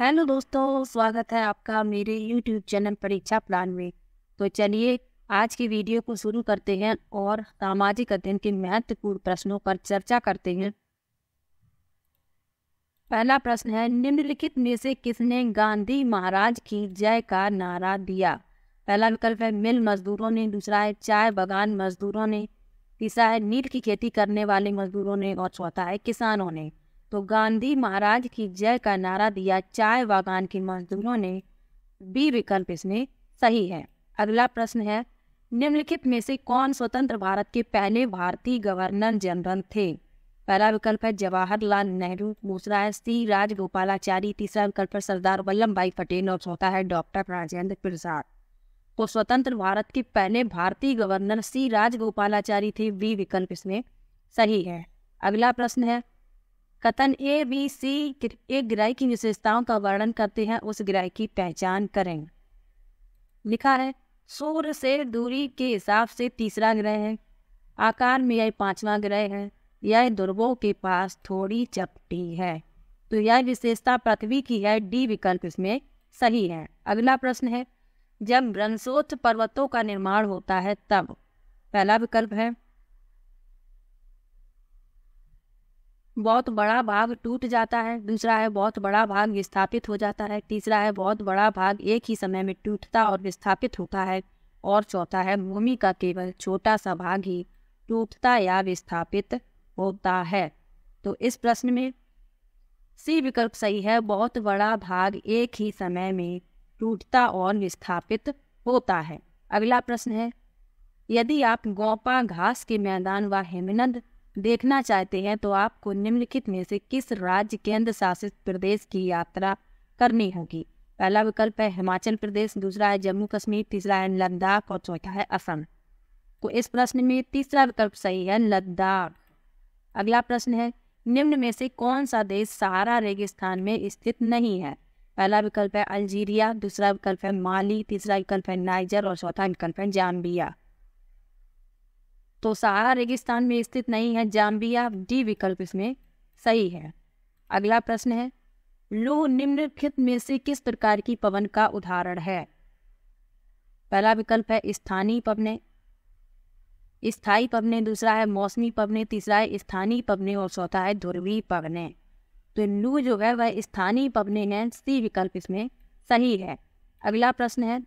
hello दोस्तों स्वागत है आपका मेरे यूट्यूब चैनल परीक्षा प्लान में तो चलिए आज की वीडियो को शुरू करते हैं और सामाजिक अध्ययन के महत्वपूर्ण प्रश्नों पर चर्चा करते हैं पहला प्रश्न है निम्नलिखित में से किसने गांधी महाराज की जय का नारा दिया पहला विकल्प है मिल मजदूरों ने दूसरा है चाय बागान मजदूरों ने तीसरा है नील की खेती करने वाले मजदूरों ने और चौथा है किसानों ने तो गांधी महाराज की जय का नारा दिया चाय बागान के मजदूरों ने बी विकल्प इसमें सही है अगला प्रश्न है निम्नलिखित में से कौन स्वतंत्र भारत के पहले भारतीय गवर्नर जनरल थे पहला विकल्प है जवाहरलाल नेहरू दूसरा है सी राजगोपालाचारी तीसरा विकल्प है सरदार वल्लभ भाई पटेल और चौथा है डॉक्टर राजेंद्र प्रसाद को तो स्वतंत्र भारत के पहले भारतीय गवर्नर सी राजगोपालाचारी थे बी विकल्प इसमें सही है अगला प्रश्न है कथन ए बी सी एक ग्रह की विशेषताओं का वर्णन करते हैं उस ग्रह की पहचान करें लिखा है सूर्य से दूरी के हिसाब से तीसरा ग्रह है आकार में यह पांचवा ग्रह है यह ध्रुवों के पास थोड़ी चपटी है तो यह विशेषता पृथ्वी की है डी विकल्प इसमें सही है अगला प्रश्न है जब ब्रंसोच पर्वतों का निर्माण होता है तब पहला विकल्प है बहुत बड़ा भाग टूट जाता है दूसरा है बहुत बड़ा भाग विस्थापित हो जाता है तीसरा है बहुत बड़ा भाग एक ही समय में टूटता और विस्थापित होता है और चौथा है भूमि का केवल छोटा सा भाग ही टूटता या विस्थापित होता है तो इस प्रश्न में सी विकल्प सही है बहुत बड़ा भाग एक ही समय में टूटता और विस्थापित होता है अगला प्रश्न है यदि आप गौपा घास के मैदान व हेमनद देखना चाहते हैं तो आपको निम्नलिखित में से किस राज्य केंद्र शासित प्रदेश की यात्रा करनी होगी पहला विकल्प है हिमाचल प्रदेश दूसरा है जम्मू कश्मीर तीसरा है लद्दाख और चौथा है असम तो इस प्रश्न में तीसरा विकल्प सही है लद्दाख अगला प्रश्न है निम्न में से कौन सा देश सहारा रेगिस्तान में स्थित नहीं है पहला विकल्प है अल्जीरिया दूसरा विकल्प है माली तीसरा विकल्प है नाइजर और चौथा विकल्प है जाम्बिया तो सहारा रेगिस्तान में स्थित नहीं है जाम्बिया डी विकल्प इसमें सही है अगला प्रश्न है लू निम्नलिखित में से किस प्रकार की पवन का उदाहरण है पहला विकल्प है स्थानीय पवने स्थायी पवने दूसरा है मौसमी पवने तीसरा है स्थानीय पवने और चौथा है ध्रुवी पवने तो लू जो है वह स्थानीय पवने हैं सी विकल्प इसमें सही है अगला प्रश्न है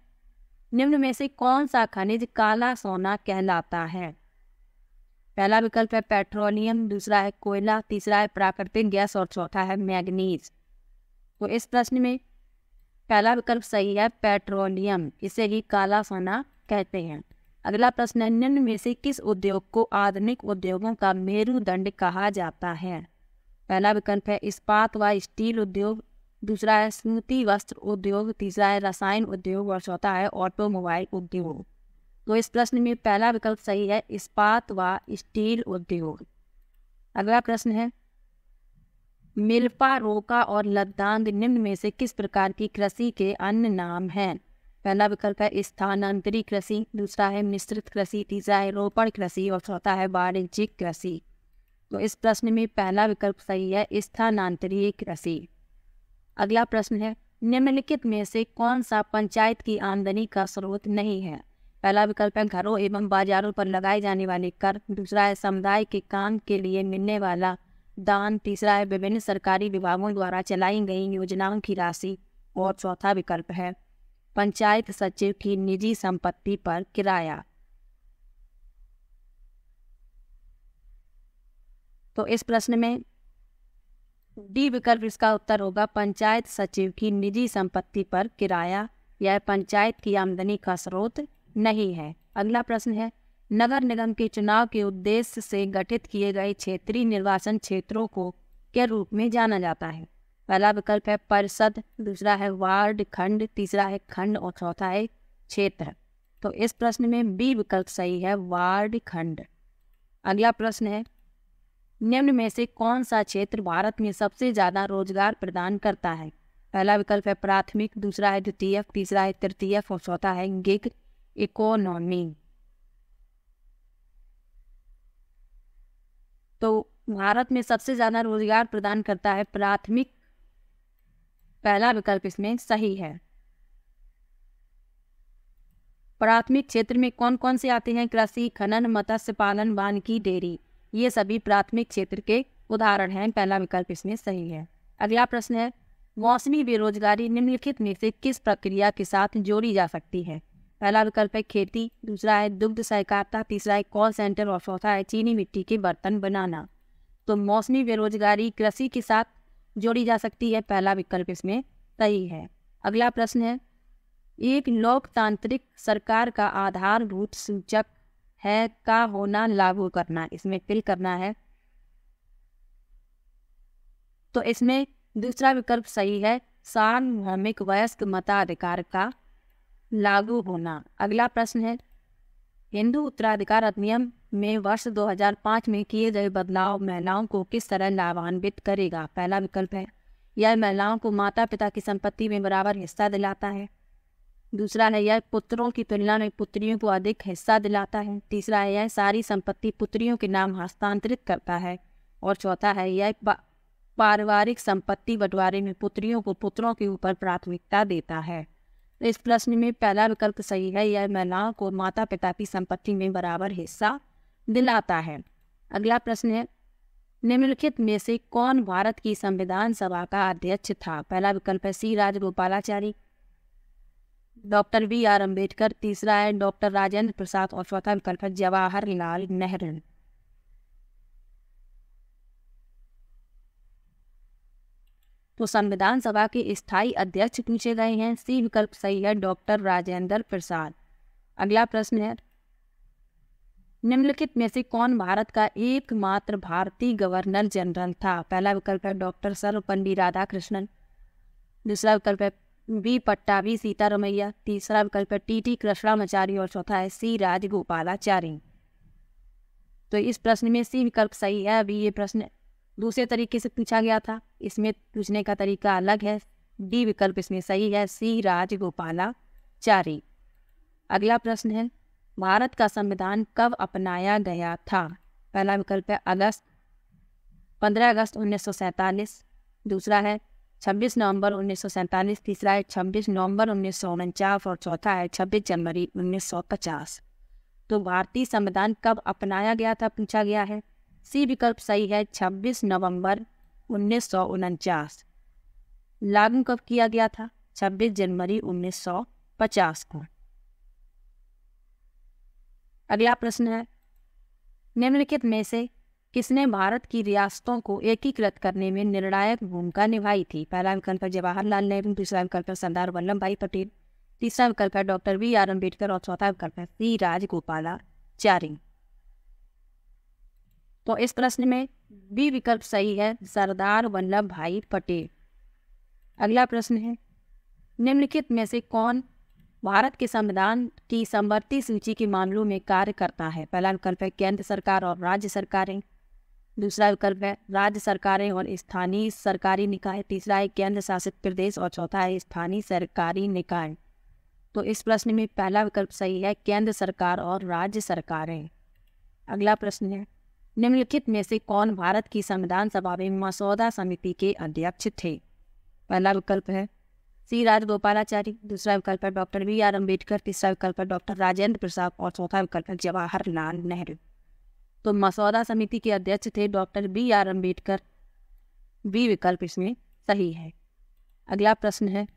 निम्न में से कौन सा खनिज काला सोना कहलाता है पहला विकल्प है पेट्रोलियम दूसरा है कोयला तीसरा है प्राकृतिक गैस और चौथा है मैग्नीज तो इस प्रश्न में पहला विकल्प सही है पेट्रोलियम इसे ही काला सोना कहते हैं अगला प्रश्न है निम्न में से किस उद्योग को आधुनिक उद्योगों का मेरुदंड कहा जाता है पहला विकल्प है इस्पात व स्टील उद्योग दूसरा है स्मृति वस्त्र उद्योग तीसरा है रसायन उद्योग और चौथा है ऑटोमोबाइल उद्योग तो इस प्रश्न में पहला विकल्प सही है इस्पात व स्टील उद्योग अगला प्रश्न है मिल्पा रोका और लद्दांग निम्न में से किस प्रकार की कृषि के अन्य नाम हैं पहला विकल्प है स्थानांतरी कृषि दूसरा है मिश्रित कृषि तीसरा है रोपण कृषि और चौथा है वाणिज्यिक कृषि तो इस प्रश्न में पहला विकल्प सही है स्थानांतरीय कृषि अगला प्रश्न है निम्नलिखित में से कौन सा पंचायत की आमदनी का स्रोत नहीं है पहला विकल्प है घरों एवं बाजारों पर लगाए जाने वाले कर दूसरा है समुदाय के काम के लिए मिलने वाला दान तीसरा है विभिन्न सरकारी विभागों द्वारा चलाई गई योजनाओं की राशि और चौथा विकल्प है पंचायत सचिव की निजी संपत्ति पर किराया तो इस प्रश्न में डी विकल्प इसका उत्तर होगा पंचायत सचिव की निजी संपत्ति पर किराया यह पंचायत की आमदनी का स्रोत नहीं है अगला प्रश्न है नगर निगम के चुनाव के उद्देश्य से गठित किए गए क्षेत्रीय निर्वाचन क्षेत्रों को के रूप में जाना जाता है पहला विकल्प है परिषद दूसरा है वार्ड खंड तीसरा है खंड और चौथा है क्षेत्र तो इस प्रश्न में बी विकल्प सही है वार्ड खंड अगला प्रश्न है निम्न में से कौन सा क्षेत्र भारत में सबसे ज़्यादा रोजगार प्रदान करता है पहला विकल्प है प्राथमिक दूसरा है द्वितीय तीसरा है तृतीय और चौथा है गिग इकोनॉमी तो भारत में सबसे ज्यादा रोजगार प्रदान करता है प्राथमिक पहला विकल्प इसमें सही है प्राथमिक क्षेत्र में कौन कौन से आते हैं कृषि खनन मत्स्य पालन की डेयरी ये सभी प्राथमिक क्षेत्र के उदाहरण हैं पहला विकल्प इसमें सही है अगला प्रश्न है मौसमी बेरोजगारी निम्नलिखित में से किस प्रक्रिया के साथ जोड़ी जा सकती है पहला विकल्प है खेती दूसरा है दुग्ध सहकारिता तीसरा है कॉल सेंटर और चौथा है चीनी मिट्टी के बर्तन बनाना तो मौसमी बेरोजगारी कृषि के साथ जोड़ी जा सकती है पहला विकल्प इसमें सही है अगला प्रश्न है एक लोकतांत्रिक सरकार का आधारभूत सूचक है का होना लागू करना इसमें फिल करना है तो इसमें दूसरा विकल्प सही है सार्वभौमिक वयस्क मताधिकार का लागू होना अगला प्रश्न है हिंदू उत्तराधिकार अधिनियम में वर्ष 2005 में किए गए बदलाव महिलाओं को किस तरह लाभान्वित करेगा पहला विकल्प है यह महिलाओं को माता पिता की संपत्ति में बराबर हिस्सा दिलाता है दूसरा है यह पुत्रों की तुलना में पुत्रियों को अधिक हिस्सा दिलाता है तीसरा है यह सारी संपत्ति पुत्रियों के नाम हस्तांतरित करता है और चौथा है यह पारिवारिक संपत्ति बंटवारे में पुत्रियों को पुत्रों के ऊपर प्राथमिकता देता है तो इस प्रश्न में पहला विकल्प सही है यह महिलाओं को माता पिता की संपत्ति में बराबर हिस्सा दिलाता है अगला प्रश्न है निम्नलिखित में से कौन भारत की संविधान सभा का अध्यक्ष था पहला विकल्प है C Rajagopalachari doctor B R Ambedkar तीसरा है डॉक्टर राजेंद्र प्रसाद और चौथा विकल्प है जवाहरलाल नेहरू तो संविधान सभा के स्थायी अध्यक्ष पूछे गए हैं सी विकल्प सही है डॉक्टर राजेंद्र प्रसाद अगला प्रश्न है निम्नलिखित में से कौन भारत का एकमात्र भारतीय गवर्नर जनरल था पहला विकल्प है डॉक्टर सर्वपल्ली राधाकृष्णन दूसरा विकल्प है बी पट्टाभी सीतारमैया तीसरा विकल्प है टी टी कृष्णाचार्य और चौथा है सी राजगोपालाचारी तो इस प्रश्न में सी विकल्प सही है अभी ये प्रश्न दूसरे तरीके से पूछा गया था इसमें पूछने का तरीका अलग है डी विकल्प इसमें सही है सी राजगोपालाचारी अगला प्रश्न है भारत का संविधान कब अपनाया गया था पहला विकल्प है अगस्त 15 अगस्त उन्नीस दूसरा है 26 नवंबर उन्नीस तीसरा है 26 नवंबर उन्नीस और चौथा है 26 जनवरी 1950 तो भारतीय संविधान कब अपनाया गया था पूछा गया है सी विकल्प सही है 26 नवंबर उन्नीस लागू कब किया गया था 26 जनवरी 1950 को अगला प्रश्न है निम्नलिखित में से किसने भारत की रियासतों को एकीकृत करने में निर्णायक भूमिका निभाई थी पहला विकल्प है जवाहरलाल नेहरू दूसरा विकल्प है सरदार वल्लभ भाई पटेल तीसरा विकल्प है डॉक्टर वी आर अम्बेडकर और चौथा विकल्प है सी राजगोपालाचारी तो इस प्रश्न में बी विकल्प सही है सरदार वल्लभ भाई पटेल अगला प्रश्न है निम्नलिखित में से कौन भारत के संविधान की समवर्ती सूची के मामलों में कार्य करता है पहला विकल्प है केंद्र सरकार और राज्य सरकारें दूसरा विकल्प है राज्य सरकारें और स्थानीय सरकारी निकाय तीसरा है केंद्र शासित प्रदेश और चौथा है स्थानीय सरकारी निकाय तो इस प्रश्न में पहला विकल्प सही है केंद्र सरकार और राज्य सरकारें अगला प्रश्न है निम्नलिखित में से कौन भारत की संविधान सभा में मसौदा समिति के अध्यक्ष थे पहला विकल्प है सी राजगोपालाचारी दूसरा विकल्प है डॉक्टर बी आर अम्बेडकर तीसरा विकल्प है डॉक्टर राजेंद्र प्रसाद और चौथा विकल्प है जवाहरलाल नेहरू तो मसौदा समिति के अध्यक्ष थे doctor B R Ambedkar B विकल्प इसमें सही है अगला प्रश्न है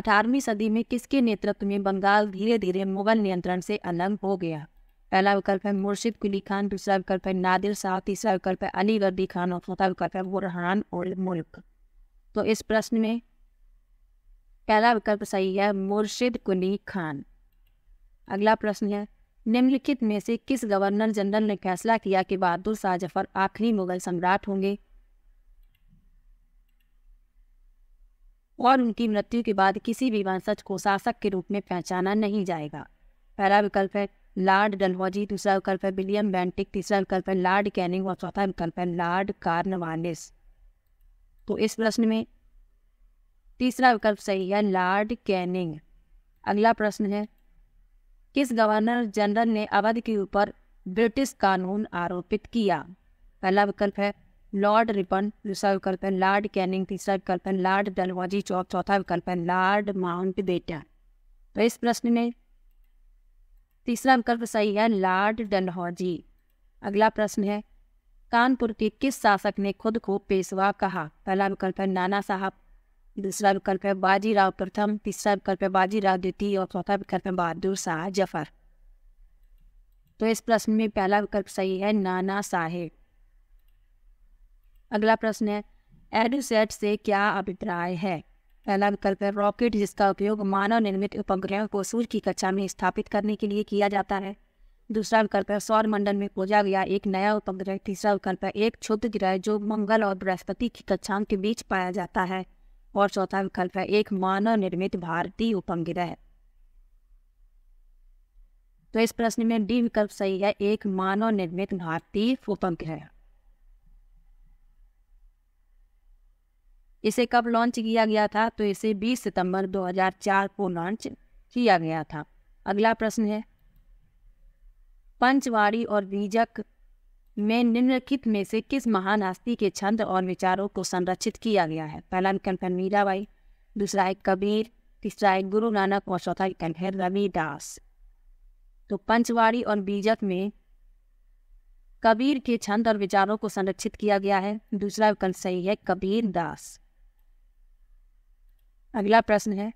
अठारहवीं सदी में किसके नेतृत्व में बंगाल धीरे धीरे मुगल नियंत्रण से अलग हो गया पहला विकल्प है मुर्शिद कुली खान दूसरा विकल्प है नादिर शाह तीसरा विकल्प है अली गर्दी खान और चौथा विकल्प है बुरहान उल मुल्क तो इस प्रश्न में पहला विकल्प सही है मुर्शिद कुली खान अगला प्रश्न है निम्नलिखित में से किस गवर्नर जनरल ने फैसला किया कि बहादुर शाह जफर आखिरी मुगल सम्राट होंगे और उनकी मृत्यु के बाद किसी भी वंशज को शासक के रूप में पहचाना नहीं जाएगा पहला विकल्प है लार्ड डलहौजी दूसरा विकल्प है विलियम बैंटिक तीसरा विकल्प है लार्ड कैनिंग और चौथा विकल्प है लार्ड कार्नवालिस तो इस प्रश्न में तीसरा विकल्प सही है लार्ड कैनिंग अगला प्रश्न है किस गवर्नर जनरल ने अवध के ऊपर ब्रिटिश कानून आरोपित किया पहला विकल्प है लॉर्ड रिपन दूसरा विकल्प है लॉर्ड कैनिंग तीसरा विकल्प है लॉर्ड डलवाजी चौथा विकल्प है लॉर्ड माउंट बेटन तो इस प्रश्न में तीसरा विकल्प सही है लॉर्ड डनहौजी अगला प्रश्न है कानपुर के किस शासक ने खुद को पेशवा कहा पहला विकल्प है नाना साहब दूसरा विकल्प है बाजीराव प्रथम तीसरा विकल्प है बाजीराव द्वितीय और चौथा विकल्प है बहादुर शाह जफर तो इस प्रश्न में पहला विकल्प सही है नाना साहेब अगला प्रश्न है एडुसेट से क्या अभिप्राय है पहला विकल्प है रॉकेट जिसका उपयोग मानव निर्मित उपग्रहों को सूर्य की कक्षा में स्थापित करने के लिए किया जाता है दूसरा विकल्प है सौर मंडल में खोजा गया एक नया उपग्रह तीसरा विकल्प है एक क्षुद्र ग्रह जो मंगल और बृहस्पति की कक्षाओं के बीच पाया जाता है और चौथा विकल्प है एक मानव निर्मित भारतीय उपग्रह तो इस प्रश्न में डी विकल्प सही है एक मानव निर्मित भारतीय उपग्रह इसे कब लॉन्च किया गया था तो इसे 20 सितंबर 2004 को लॉन्च किया गया था अगला प्रश्न है पंचवाड़ी और बीजक में निम्नलिखित में से किस महान हस्ती के छंद और विचारों को संरक्षित किया गया है पहला विकल्प है मीराबाई दूसरा है कबीर तीसरा है गुरु नानक और चौथा विकल्प है रविदास तो पंचवाड़ी और बीजक में कबीर के छंद और विचारों को संरक्षित किया गया है दूसरा विकल्प सही है कबीर दास अगला प्रश्न है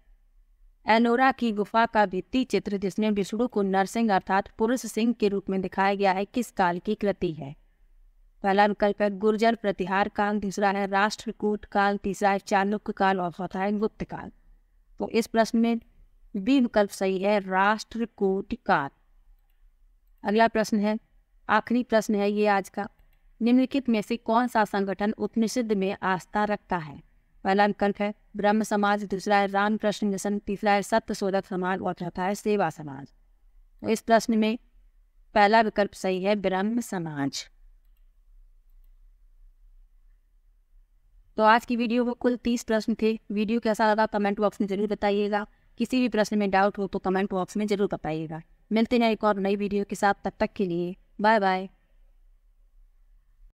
एनोरा की गुफा का भित्ति चित्र जिसमें विष्णु को नरसिंह अर्थात पुरुष सिंह के रूप में दिखाया गया है किस काल की कृति है पहला विकल्प है गुर्जर प्रतिहार काल दूसरा है राष्ट्रकूट काल तीसरा है चालुक्य काल और चौथा है गुप्त काल तो इस प्रश्न में बी विकल्प सही है राष्ट्रकूट काल अगला प्रश्न है आखिरी प्रश्न है ये आज का निम्नलिखित में से कौन सा संगठन उपनिषद में आस्था रखता है पहला विकल्प है ब्रह्म समाज दूसरा है रामकृष्ण मिशन तीसरा है सत्य शोधक समाज और चौथा है सेवा समाज तो इस प्रश्न में पहला विकल्प सही है ब्रह्म समाज तो आज की वीडियो में कुल तीस प्रश्न थे वीडियो कैसा लगा कमेंट बॉक्स में जरूर बताइएगा किसी भी प्रश्न में डाउट हो तो कमेंट बॉक्स में जरूर बताइएगा मिलते हैं एक और नई वीडियो के साथ तब तक के लिए बाय बाय